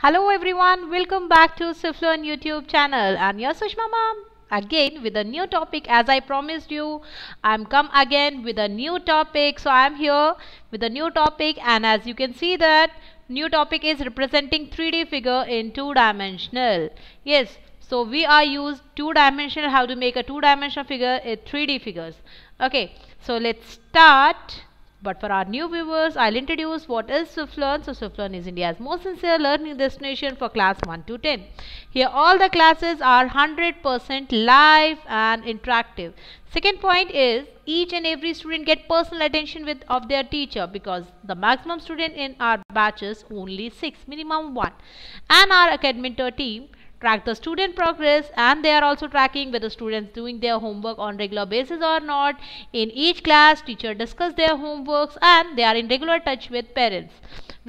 Hello everyone, welcome back to Siflearn YouTube channel. I'm your Sushma mom again with a new topic as I promised you. I'm come again with a new topic. So I'm here with a new topic and as you can see that new topic is representing 3D figure in two dimensional. Yes, so we are used two dimensional how to make a two dimensional figure a 3D figures. Okay, so let's start but for our new viewers, I'll introduce what is SwiftLearn. So SwiftLearn is India's most sincere learning destination for class 1 to 10. Here all the classes are 100% live and interactive. Second point is each and every student get personal attention with of their teacher because the maximum student in our batches only 6, minimum 1. And our academic team track the student progress and they are also tracking whether students doing their homework on regular basis or not. In each class, teacher discuss their homeworks and they are in regular touch with parents.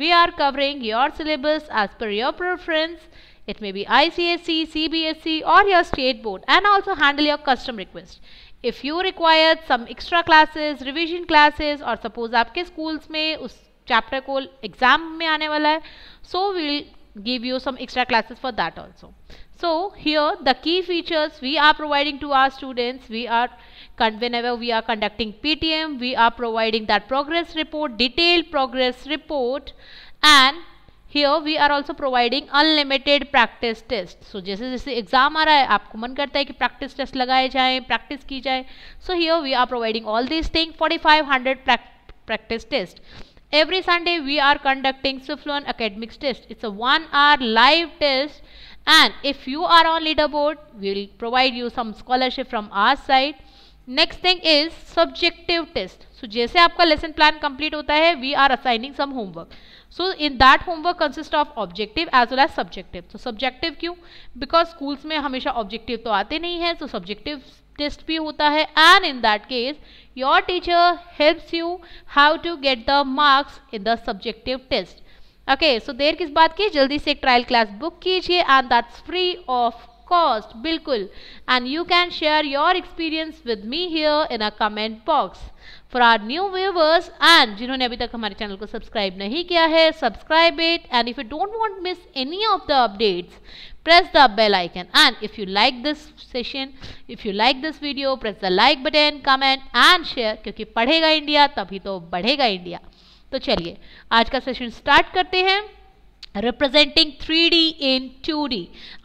We are covering your syllabus as per your preference. It may be ICSE, CBSE or your state board and also handle your custom request. If you require some extra classes, revision classes or suppose आपके schools में उस chapter exam exam में आने वाला है we will give you some extra classes for that also. So here the key features we are providing to our students, we are whenever we are conducting PTM, we are providing that progress report, detailed progress report and here we are also providing unlimited practice test So, जैसे जैसे the exam रहा है आपको मन करता है कि practice test लगाए जाएँ प्रैक्टिस की जाए so here we are providing all this thing forty five every sunday we are conducting swiftlon academics test it's a 1 hour live test and if you are on leaderboard we will provide you some scholarship from our side next thing is subjective test so jaise aapka lesson plan complete hota hai we are assigning some homework so in that homework consist of objective as well as subjective so subjective kyun because schools mein hamesha objective to aate nahi hai so subjective test भी होता है and in that case your teacher helps you how to get the marks in the subjective test okay so देर किस बात की जल्दी से एक ट्रायल क्लास बुक कीजिए and that's free of cost बिल्कुल and you can share your experience with me here in a comment box for our new viewers and जिन्होंने अभी तक हमारे चैनल को सब्सक्राइब नहीं किया है subscribe it and if you don't want miss any of the updates press the bell icon and if you like this session if you like this video press the like button comment and share kyunki padhega india tabhi to badhega india to chaliye aaj ka session start karte hain representing 3D in 2D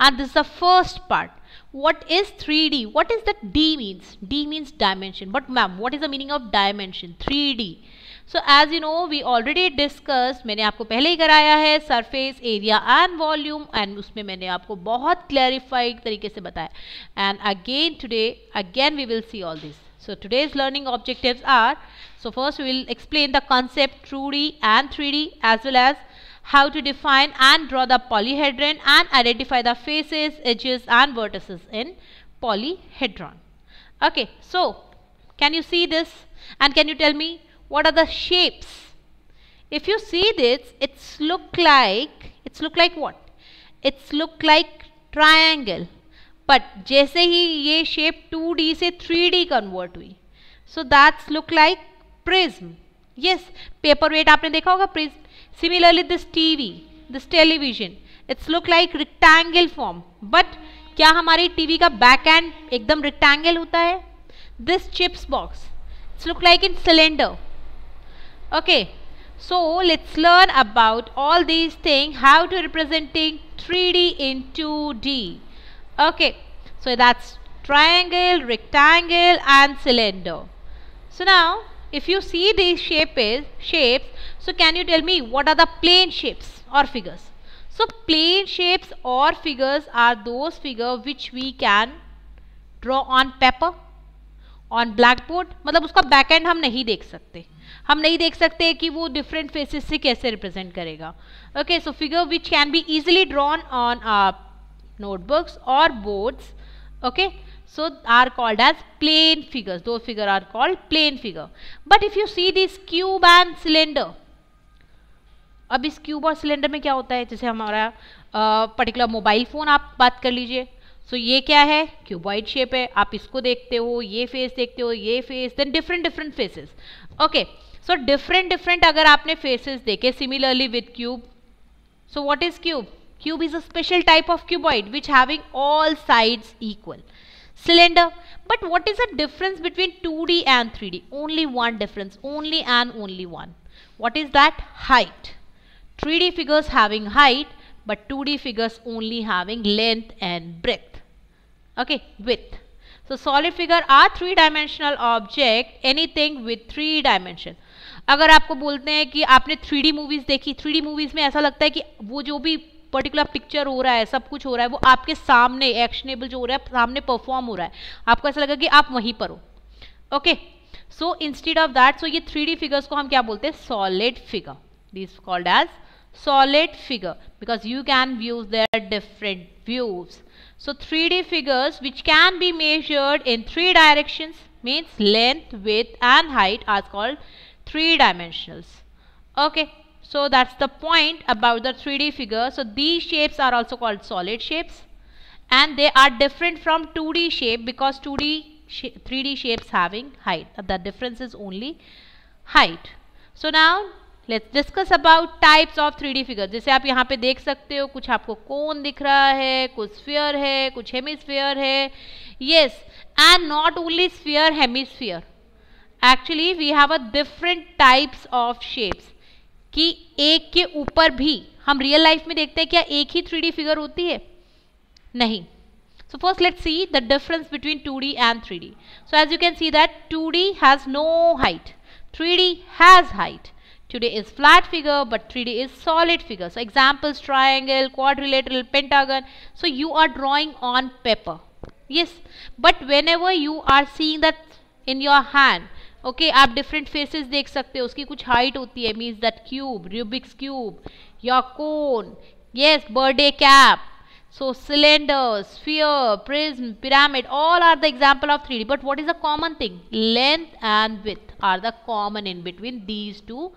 and this is the first part what is 3D? What is that D means? D means dimension. But ma'am, what is the meaning of dimension? 3D. So as you know, we already discussed. मैंने आपको पहले ही कराया है surface area and volume and उसमें मैंने आपको बहुत क्लैरिफाइड तरीके से बताया and again today again we will see all this so today's learning objectives are so first we will explain the concept 2d and 3d as well as how to define and draw the polyhedron and identify the faces, edges and vertices in polyhedron. Okay, so can you see this and can you tell me what are the shapes? If you see this, it's look like, it's look like what? It's look like triangle. But जैसे ही य shape shape 2D से 3D convert हुई so that's look like prism. Yes paper weight आपने देखा होगा prism similarly this TV this television it's look like rectangle form but क्या हमारी TV का बैक एंड एकदम रिक्टैंगल होता है this chips box it's look like in cylinder okay so let's learn about all these things how to representing 3d in 2d okay so that's triangle rectangle rectangle and cylinder सुनाओ if you see these shape is, shapes, so can you tell me what are the plane shapes or figures? So plane shapes or figures are those figure which we can draw on paper, on blackboard. matlab uska back end hum nahi dekh sakte हम नहीं देख सकते कि वो different phases से कैसे represent करेगा okay so figure which can be easily drawn on notebooks और boards okay okay? so are called as plane figures those figure are called plane figure but if you see this cube and cylinder अब इस cube और cylinder में क्या होता है जैसे हमारा पर्टिकुलर मोबाइल फ़ोन आप बात कर लीजिए सो so, ये क्या है क्यूबॉइड शेप है आप इसको देखते हो ये फेस देखते हो ये face then different different faces okay so different different अगर आपने फेसेस देखे similarly with cube so what is cube cube is a special type of cuboid which having all sides equal cylinder but what is the difference between 2d and 3d only one difference only and only one what is that height 3d figures having height but 2d figures only having length and breadth okay width so solid figure are three dimensional object anything with three dimension अगर आपको बोलते हैं कि आपने 3D movies देखी 3D movies में ऐसा लगता है कि वो जो भी पर्टिकुलर पिक्चर हो रहा है सब कुछ हो रहा है वो आपके सामने एक्शनेबल जो हो रहा है सामने परफॉर्म हो रहा है आपको ऐसा लगा कि आप वहीं पर हो okay so instead of that so ये थ्री फिगर्स को हम क्या बोलते हैं solid figure this called as solid figure because you can views there different views so three D figures which can be measured in three direction means length width and height are called three dimensionals okay So that's the point about the 3D figure. So these shapes are also called solid shapes and they are different from 2D shape because 3D shapes having height. The difference is only height. So now let's discuss about types of 3D figures. जैसे आप यहाँ पे देख सकते हो कुछ आपको कौन दिख रहा है sphere है hemisphere है Yes and not only sphere hemisphere. Actually we have a different types of shapes. कि एक के ऊपर भी हम रियल लाइफ में देखते हैं क्या एक ही थ्री डी फिगर होती है नहीं so first let see the difference between two D and three D so as you can see that two D has no height three D has height two is flat figure but three D is solid figure so examples triangle square pentagon so you are drawing on paper yes but whenever you are seeing that in your hand okay आप different faces देख सकते हो उसकी कुछ height होती है means that cube Rubik's cube या cone yes birthday cap so cylinder sphere prism pyramid all are the example of three but what is the common thing length and width are the common in between these two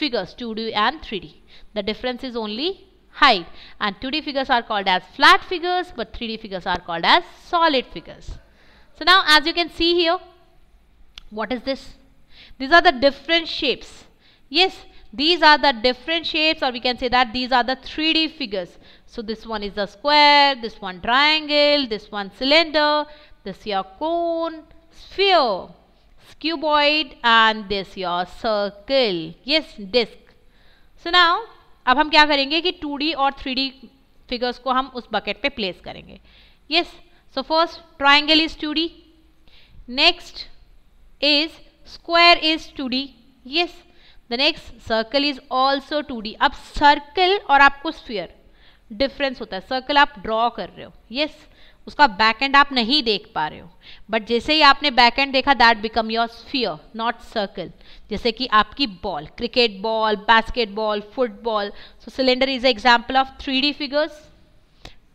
figures two D and three D the difference is only height and two D figures are called as flat figures but three D figures are called as solid figures so now as you can see here what is this these are the different shapes yes these are the different shapes or we can say that these are the 3d figures so this one is a square this one triangle this one cylinder this your cone sphere cuboid and this your circle yes disk so now अब हम क्या करेंगे कि 2D और 3D figures को हम उस bucket पे प्लेस करेंगे yes so first triangle is 2D next is square is 2D. Yes. The next circle is also 2D. अब circle और आपको sphere डिफरेंस होता है सर्कल आप ड्रॉ कर रहे हो Yes. उसका बैक एंड आप नहीं देख पा रहे हो बट जैसे ही आपने बैक एंड देखा that become your sphere not circle जैसे कि आपकी ball cricket ball basketball football so cylinder is example of three D figures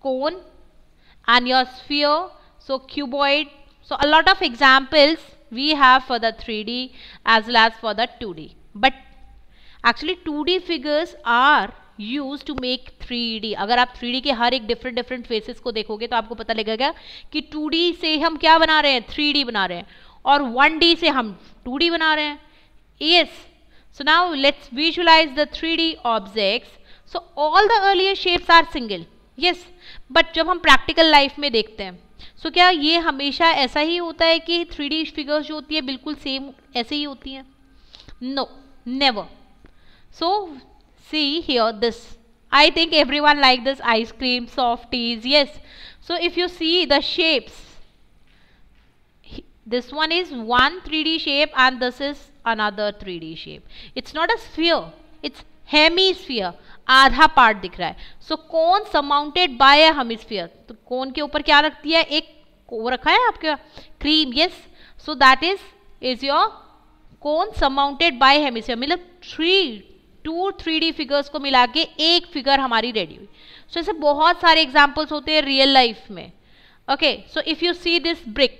cone and your sphere so cuboid so a lot of examples we have for the 3D as well as for the 2D. But actually 2D figures are use to make three अगर आप three के हर एक different different faces को देखोगे तो आपको पता लगेगा कि टू से हम क्या बना रहे हैं थ्री बना रहे हैं और वन से हम टू बना रहे हैं yes so now let's visualize the 3d objects so all the earlier shapes are single yes but जब हम practical life में देखते हैं सो so, क्या ये हमेशा ऐसा ही होता है कि थ्री डी फिगर्स जो होती है बिल्कुल सेम ऐसे ही होती हैं no never so see here this I think everyone like this ice cream soft is yes so if you see the shapes this one is one three D shape and this is another three D shape it's not a sphere it's it's sphere आधा part दिख रहा है सो कौन surmounted bye अ hemisphere तो कौन के ऊपर क्या रखती है एक वो रखा है आपके cream yes so that is is your cone surmounted by hemisphere मतलब three two three D figures को मिला के एक फिगर हमारी रेडी हुई सो ऐसे बहुत सारे एग्जाम्पल्स होते हैं रियल लाइफ में okay so if you see this brick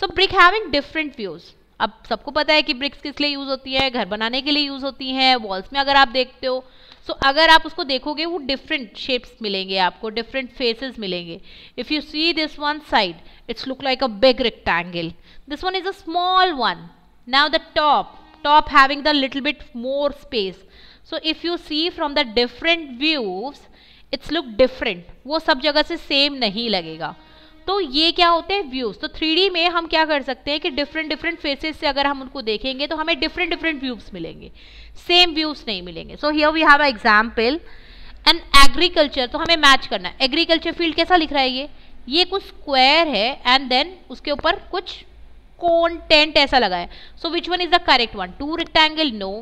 so brick having different views अब सबको पता है कि ब्रिक्स किस लिए यूज़ होती है घर बनाने के लिए यूज़ होती हैं वॉल्स में अगर आप देखते हो सो so, अगर आप उसको देखोगे वो डिफरेंट शेप्स मिलेंगे आपको डिफरेंट फेसेस मिलेंगे if you see this one side it's look like a big rectangle this one is a small one now the top top having the little bit more space so if you see from the different views it's look different वो सब जगह से same नहीं लगेगा तो ये क्या होते हैं व्यूज तो थ्री में हम क्या कर सकते हैं कि डिफरेंट डिफरेंट फेसेस से अगर हम उनको देखेंगे तो हमें डिफरेंट डिफरेंट व्यूज मिलेंगे सेम व्यूज नहीं मिलेंगे so here we have example and agriculture तो हमें मैच करना है एग्रीकल्चर फील्ड कैसा लिख रहा है ये ये कुछ स्क्वायर है एंड देन उसके ऊपर कुछ कॉन्टेंट टेंट ऐसा लगा है so which one is the correct one two rectangle no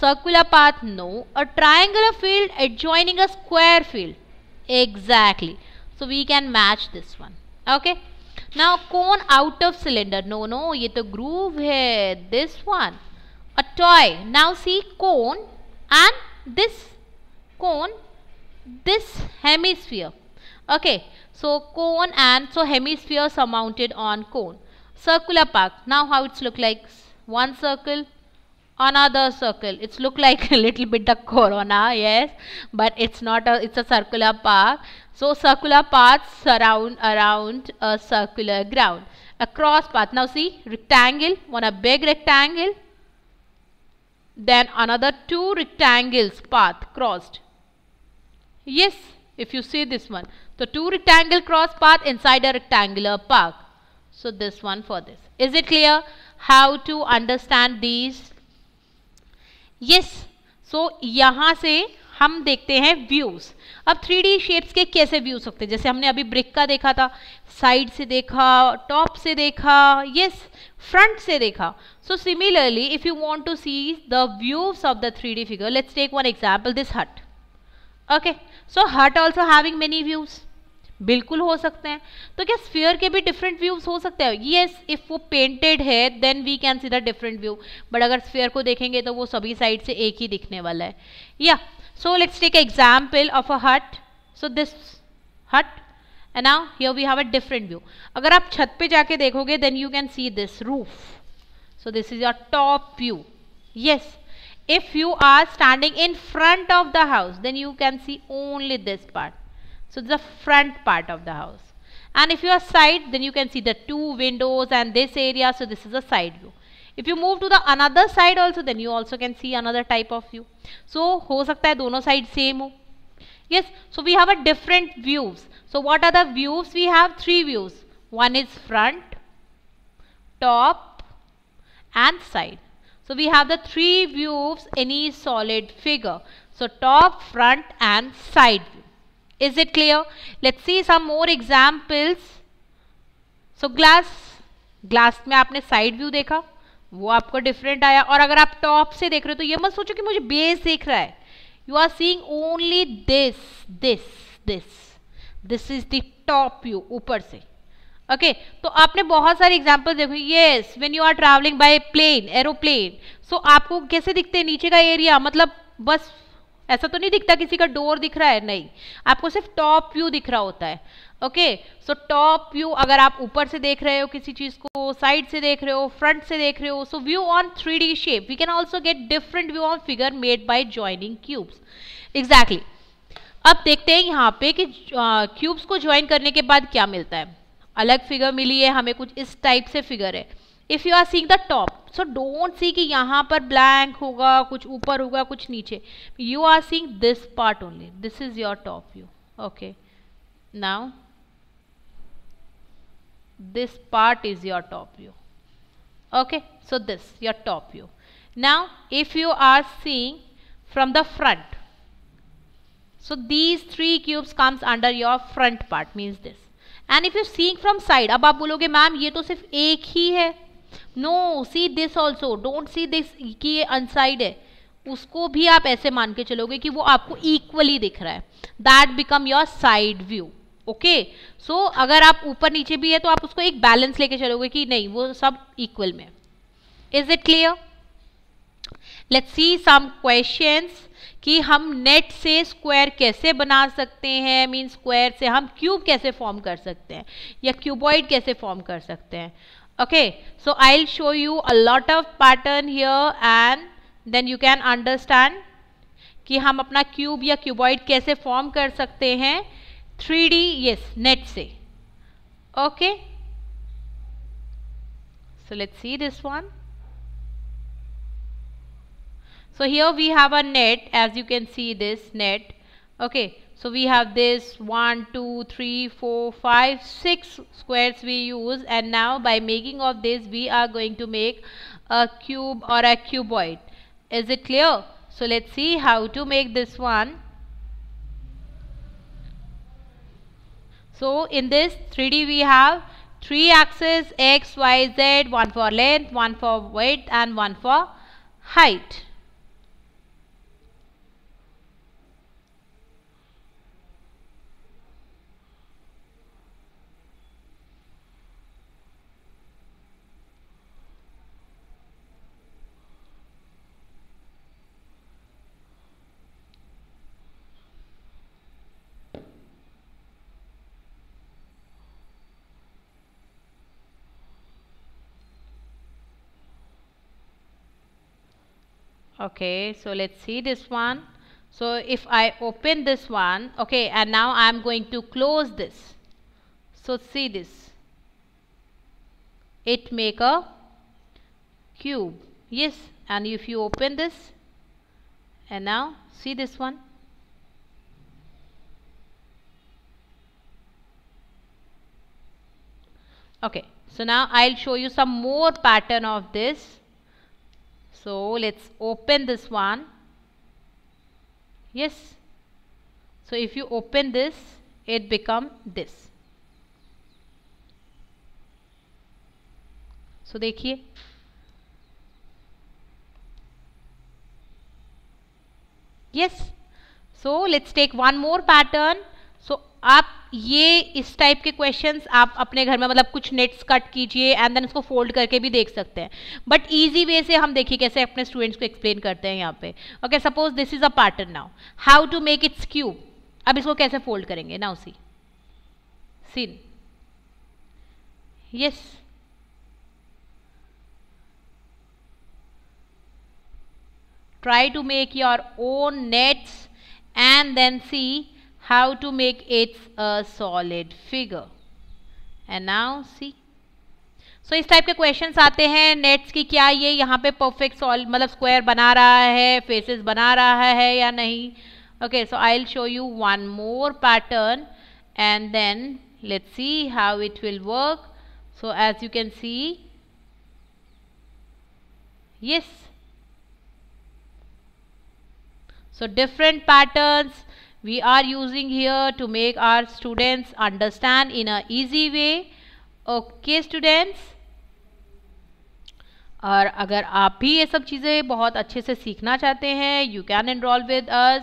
circular path no a triangle field adjoining a square field exactly so we can match this one okay now cone out of cylinder no no ye to groove hai this one a toy now see cone and this cone this hemisphere okay so cone and so hemisphere surmounted on cone circular park now how it's look like one circle another circle it's look like a little bit the corona yes but it's not a it's a circular path so circular paths surround around a circular ground a cross path now see rectangle one a big rectangle then another two rectangles path crossed yes if you see this one the two rectangle cross path inside a rectangular path so this one for this is it clear how to understand these yes so यहाँ से हम देखते हैं views अब three D shapes के कैसे views सकते हैं जैसे हमने अभी ब्रिक का देखा था साइड से देखा टॉप से देखा यस फ्रंट से देखा so similarly if you want to see the views of the three D figure let's take one example this hut okay so hut also having many views बिल्कुल हो सकते हैं तो क्या स्फीयर के भी डिफरेंट व्यूज हो सकते हैं येस इफ वो पेंटेड है then we can see the different view but अगर स्फीयर को देखेंगे तो वो सभी साइड से एक ही दिखने वाला है या so let's take example of a hut so this hut and now here we have a different view अगर आप छत पे जाके देखोगे then you can see this roof so this is your top view yes if you are standing in front of the house then you can see only this part So the front part of the house. And if you are side, then you can see the two windows and this area. So this is a side view. If you move to the another side also, then you also can see another type of view. So हो सकता है दोनों side same हो. Yes. So we have a different views. So what are the views? We have three views. One is front, top, and side. So we have the three views in solid figure. So top, front, and side view. Is it clear? Let's see some more examples. So glass, glass में आपने side view देखा वो आपको different आया और अगर आप top से देख रहे हो तो ये मत सोचो कि मुझे base देख रहा है You are seeing only this, this, this. This is the top view ऊपर से ओके okay, तो आपने बहुत सारे एग्जाम्पल देखो yes when you are travelling by plane aeroplane so आपको कैसे दिखते हैं नीचे का एरिया मतलब बस ऐसा तो नहीं दिखता किसी का डोर दिख रहा है नहीं आपको सिर्फ टॉप व्यू दिख रहा होता है ओके सो टॉप व्यू अगर आप ऊपर से देख रहे हो किसी चीज़ को साइड से देख रहे हो फ्रंट से देख रहे हो so view on three D shape we can also get different view on figure made by joining cubes exactly अब देखते हैं यहाँ पे कि क्यूब्स को ज्वाइन करने के बाद क्या मिलता है अलग फिगर मिली है हमें कुछ इस टाइप से फिगर है if you are seeing the top so don't see कि यहाँ पर ब्लैंक होगा कुछ ऊपर होगा कुछ नीचे you are seeing this part only this is your top view okay now this part is your top view okay so this your top view now if you are seeing from the front so these three cubes comes under your front part means this and if you seeing from side अब आप बोलोगे ma'am ये तो सिर्फ एक ही है no see this also don't see this कि ये अनसाइड है उसको भी आप ऐसे मान के चलोगे कि वो आपको इक्वली दिख रहा है that become your side view okay so अगर आप ऊपर नीचे भी है तो आप उसको एक बैलेंस लेके चलोगे कि नहीं वो सब इक्वल में is it clear let see some questions कि हम नेट से स्क्वायर कैसे बना सकते हैं मीन स्क्वायर से हम क्यूब कैसे फॉर्म कर सकते हैं या क्यूबॉइड कैसे फॉर्म कर सकते हैं okay so i'll show you a lot of pattern here and then you can understand कि हम अपना क्यूब या क्यूबॉइड कैसे फॉर्म कर सकते हैं 3D यस नेट से okay so let's see this one so here we have a net as you can see this net okay So we have this 1, 2, 3, 4, 5, 6 squares we use and now by making of this we are going to make a cube or a cuboid. Is it clear? So let's see how to make this one. So in this 3D we have 3 axes x, y, z, one for length, one for width and one for height. okay so let's see this one so if I open this one okay and now I'm going to close this so see this it make a cube yes and if you open this and now see this one okay so now I'll show you some more pattern of this so let's open this one. Yes. So if you open this, it become this. So देखिए yes so let's take one more pattern so up ये इस type के question आप अपने घर में मतलब कुछ नेट्स कट कीजिए एंड देन उसको फोल्ड करके भी देख सकते हैं बट इजी वे से हम देखिए कैसे अपने स्टूडेंट्स को एक्सप्लेन करते हैं यहाँ पे okay suppose this is a pattern now how to make it's cube अब इसको कैसे फोल्ड करेंगे now see seen yes try try to make your own nets and then see how to make it a solid figure and now see so इस type के question आते हैं nets की क्या ये यहाँ पे परफेक्ट सॉल मतलब स्क्वायर बना रहा है फेसेस बना रहा है या नहीं okay so I will show you one more pattern and then let's see how it will work so as you can see yes so different patterns we are using here to make our students understand in a easy way okay students और अगर आप भी ये सब चीज़ें बहुत अच्छे से सीखना चाहते हैं you can enroll with us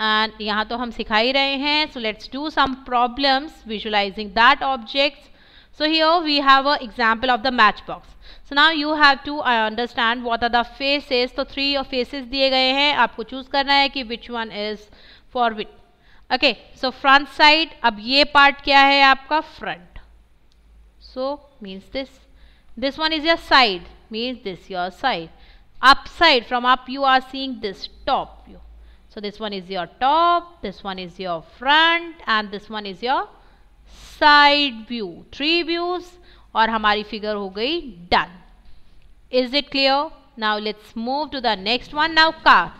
and यहाँ तो हम सिखा ही रहे हैं so let's do some problems visualizing that objects so here we have a example of the match box so now you have to I understand what are the faces तो three faces दिए गए हैं आपको choose करना है कि which one is forward okay so front side अब ये पार्ट क्या है आपका front so means this this one is your side means this your side up side from up you are seeing this top you so this one is your top this one is your front and this one is your side view three views और हमारी figure हो गई done is it clear now let's move to the next one now car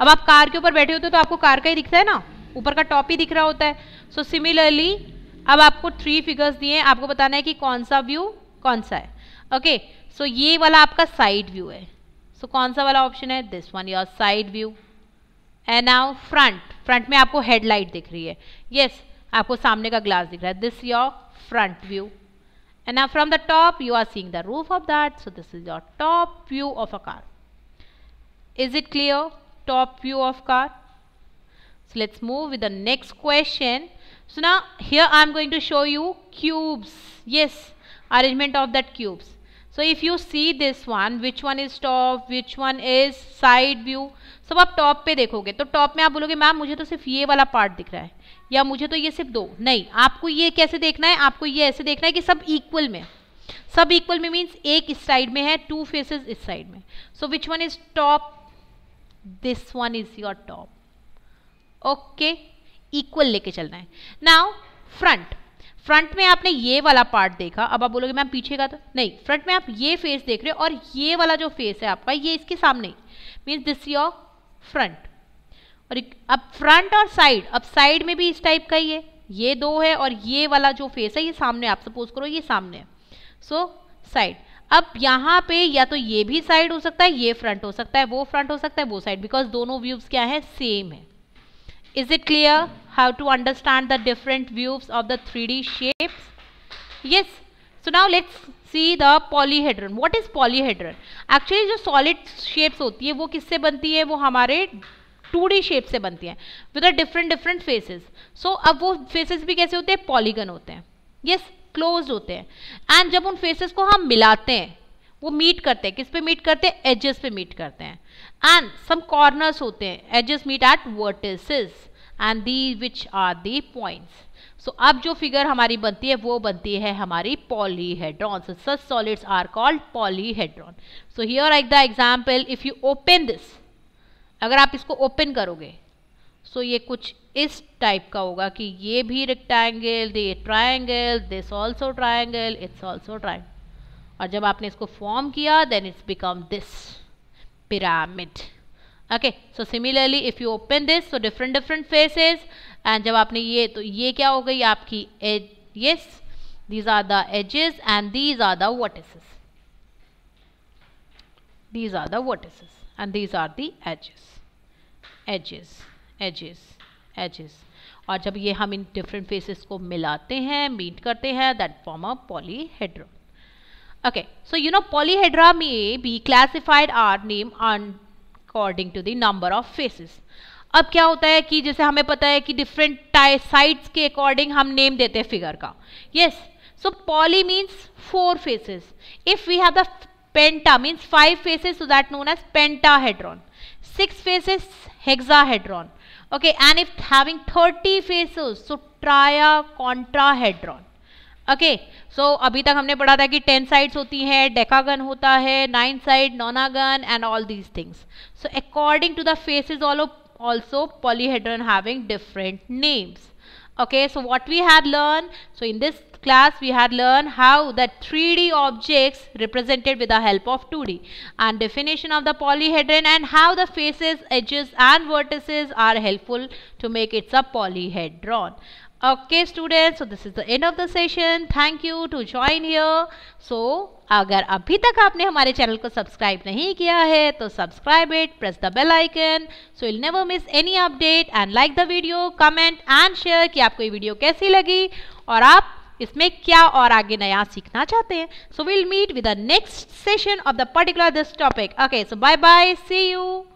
अब आप car के ऊपर बैठे होते हो तो आपको कार का ही दिखता है ना ऊपर का टॉप ही दिख रहा होता है सो so, सिमिलरली अब आपको थ्री फिगर्स दिए आपको बताना है कि कौन सा व्यू कौन सा है ओके okay, सो so ये वाला आपका साइड व्यू है सो so, कौन सा वाला ऑप्शन है this one your side view and now front front में आपको हेडलाइट दिख रही है यस yes, आपको सामने का ग्लास दिख रहा है this your front view and now from the top you are seeing the roof of that so this is your top view of a car is it clear top view of car so let's move with the next question so now here i am going to show you cubes yes arrangement of that cubes so if you see this one which one is top which one is side view सब आप top पे देखोगे तो top में आप बोलोगे ma'am मुझे तो सिर्फ ये वाला पार्ट दिख रहा है या मुझे तो ये सिर्फ दो नहीं आपको ये कैसे देखना है आपको ये ऐसे देखना है कि सब इक्वल में सब इक्वल में मीन्स एक इस साइड में है टू फेसेस इस साइड में so which one is top this one is your top okay equal लेके चलना है नाउ फ्रंट फ्रंट में आपने ये वाला पार्ट देखा अब आप बोलोगे मैम पीछे का तो नहीं फ्रंट में आप ये फेस देख रहे हो और ये वाला जो फेस है आपका ये इसके सामने मीन्स दिस योर फ्रंट और अब फ्रंट और साइड अब साइड में भी इस टाइप का ही है ये दो है और ये वाला जो फेस है ये सामने आप सपोज करो ये सामने है सो साइड अब यहाँ पे या तो ये भी साइड हो सकता है ये फ्रंट हो सकता है वो फ्रंट हो सकता है वो साइड बिकॉज दोनों व्यूज क्या है सेम है is it clear how to understand the different views of the three D shapes yes so now let's see the polyhedron what is polyhedron actually जो सॉलिड शेप्स होती है वो किससे बनती है वो हमारे 2D शेप से बनती है with a different different faces so अब वो फेसेस भी कैसे होते हैं पॉलीगन होते हैं यस क्लोज होते हैं एंड जब उन फेसेस को हम मिलाते हैं वो मीट करते हैं किस पे मीट करते हैं एजेस पे मीट करते हैं एंड सम कॉर्नर्स होते हैं edges meet at vertex and the which are the points so अब जो फिगर हमारी बनती है वो बनती है हमारी polyhedron so such solids are called polyhedron so here like the example if you open this अगर आप इसको ओपन करोगे सो so ये कुछ इस टाइप का होगा कि ये भी rectangle the triangle this also triangle it's also triangle और जब आपने इसको फॉर्म किया then it's become this pyramid okay so similarly if you open this so different different faces and जब आपने ये तो ये क्या हो गई आपकी edge yes these are the edges and these are the vertices these are the vertices and these are the edges edges edges edges और जब ये हम इन डिफरेंट फेसेस को मिलाते हैं मीट करते हैं that form a polyhedra okay so you know polyhedra may be classified or named according to the number of faces अब क्या होता है कि जैसे हमें पता है कि डिफरेंट साइड्स के अकॉर्डिंग हम नेम देते हैं फिगर का yes so poly means four faces if we have the penta means five faces so that known as pentahedron six faces hexahedron okay and if having 30 faces so triacontrahedron okay okay, so so अभी तक हमने पढ़ा था कि ten sides होती हैं decagon होता है nine side nonagon and all these things so according to the faces all also polyhedron having different names okay so what we had learned so in this class we had learned how the 3D objects represented with the help of 2D and definition of the polyhedron and how the faces, edges and vertices are helpful to make it a polyhedron. Okay students, so this is the end of the session. Thank you to join here. So अगर अभी तक आपने हमारे channel को subscribe नहीं किया है तो subscribe it press the bell icon so will never miss any update and like the video comment and share कि आपको ये वीडियो कैसी लगी और आप इसमें क्या और आगे नया सीखना चाहते हैं so will meet with the next session of the particular this topic okay so bye bye see you